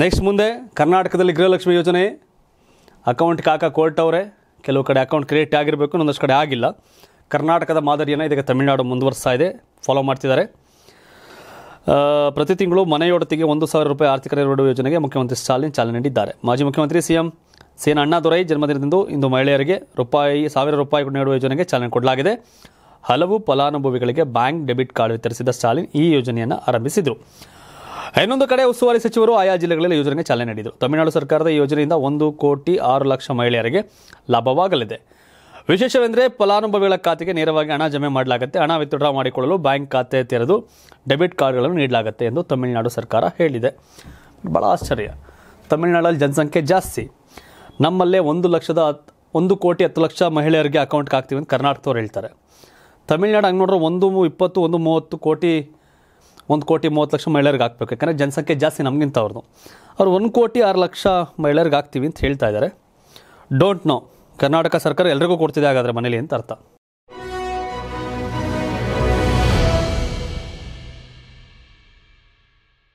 next ಮುಂದೆ ಕರ್ನಾಟಕದಲ್ಲಿ ಗೃಹಲಕ್ಷ್ಮಿ ಯೋಜನೆ ಅಕೌಂಟ್ ಕಾಕ ಕೋರ್ಟ್ ಅವರೇ ಕೆಲವು ಕಡೆ ಅಕೌಂಟ್ ಕ್ರಿಯೇಟ್ ಆಗಿರಬೇಕು ಒಂದಷ್ಟು ಕಡೆ ಆಗಿಲ್ಲ ಕರ್ನಾಟಕದ ಮಾದರಿಯನ್ನು ಇದಕ್ಕೆ ತಮಿಳುನಾಡು ಮುಂದುವರಿಸ್ತಾ ಇದೆ ಫಾಲೋ ಮಾಡ್ತಿದ್ದಾರೆ ಪ್ರತಿ ತಿಂಗಳು ಮನೆಯೊಡತಿಗೆ ಒಂದು ಸಾವಿರ ರೂಪಾಯಿ ಆರ್ಥಿಕ ನೆರವು ಯೋಜನೆಗೆ ಮುಖ್ಯಮಂತ್ರಿ ಸ್ಟಾಲಿನ್ ಚಾಲನೆ ನೀಡಿದ್ದಾರೆ ಮಾಜಿ ಮುಖ್ಯಮಂತ್ರಿ ಸಿಎಂ ಸಿ ಅಣ್ಣಾದುರೈ ಅಣ್ಣಾದೊರೈ ಜನ್ಮದಿನದಂದು ಇಂದು ಮಹಿಳೆಯರಿಗೆ ರೂಪಾಯಿ ಸಾವಿರ ರೂಪಾಯಿ ನೀಡುವ ಯೋಜನೆಗೆ ಚಾಲನೆ ಕೊಡಲಾಗಿದೆ ಹಲವು ಫಲಾನುಭವಿಗಳಿಗೆ ಬ್ಯಾಂಕ್ ಡೆಬಿಟ್ ಕಾರ್ಡ್ ವಿತರಿಸಿದ ಸ್ಟಾಲಿನ್ ಈ ಯೋಜನೆಯನ್ನು ಆರಂಭಿಸಿದರು ಇನ್ನೊಂದು ಕಡೆ ಉಸ್ತುವಾರಿ ಸಚಿವರು ಆಯಾ ಜಿಲ್ಲೆಗಳಲ್ಲಿ ಯೋಜನೆಗೆ ಚಾಲನೆ ನೀಡಿದರು ತಮಿಳುನಾಡು ಸರ್ಕಾರದ ಈ ಯೋಜನೆಯಿಂದ ಒಂದು ಕೋಟಿ ಆರು ಲಕ್ಷ ಮಹಿಳೆಯರಿಗೆ ಲಾಭವಾಗಲಿದೆ ವಿಶೇಷವೆಂದರೆ ಫಲಾನುಭವಿಗಳ ಖಾತೆಗೆ ನೇರವಾಗಿ ಹಣ ಜಮೆ ಮಾಡಲಾಗುತ್ತೆ ಹಣ ವಿತ್ಡ್ರಾ ಮಾಡಿಕೊಳ್ಳಲು ಬ್ಯಾಂಕ್ ಖಾತೆ ತೆರೆದು ಡೆಬಿಟ್ ಕಾರ್ಡ್ಗಳನ್ನು ನೀಡಲಾಗುತ್ತೆ ಎಂದು ತಮಿಳುನಾಡು ಸರ್ಕಾರ ಹೇಳಿದೆ ಭಾಳ ಆಶ್ಚರ್ಯ ತಮಿಳುನಾಡಲ್ಲಿ ಜನಸಂಖ್ಯೆ ಜಾಸ್ತಿ ನಮ್ಮಲ್ಲೇ ಒಂದು ಲಕ್ಷದ ಒಂದು ಕೋಟಿ ಹತ್ತು ಲಕ್ಷ ಮಹಿಳೆಯರಿಗೆ ಅಕೌಂಟ್ಗೆ ಹಾಕ್ತೀವಿ ಅಂತ ಕರ್ನಾಟಕದವ್ರು ಹೇಳ್ತಾರೆ ತಮಿಳುನಾಡು ಹಂಗೆ ನೋಡ್ರೆ ಒಂದು ಇಪ್ಪತ್ತು ಒಂದು ಮೂವತ್ತು ಕೋಟಿ ಒಂದು ಕೋಟಿ ಮೂವತ್ತು ಲಕ್ಷ ಮಹಿಳೆಯರಿಗೆ ಹಾಕ್ಬೇಕು ಯಾಕಂದರೆ ಜನಸಂಖ್ಯೆ ಜಾಸ್ತಿ ನಮಗಿಂತ ಅವ್ರದ್ದು ಅವ್ರು ಒಂದು ಕೋಟಿ ಆರು ಲಕ್ಷ ಮಹಿಳೆಯರಿಗೆ ಹಾಕ್ತೀವಿ ಅಂತ ಹೇಳ್ತಾ ಇದ್ದಾರೆ ಡೋಂಟ್ ನೋ ಕರ್ನಾಟಕ ಸರ್ಕಾರ ಎಲ್ರಿಗೂ ಕೊಡ್ತಿದೆ ಹಾಗಾದರೆ ಮನೇಲಿ ಅಂತ ಅರ್ಥ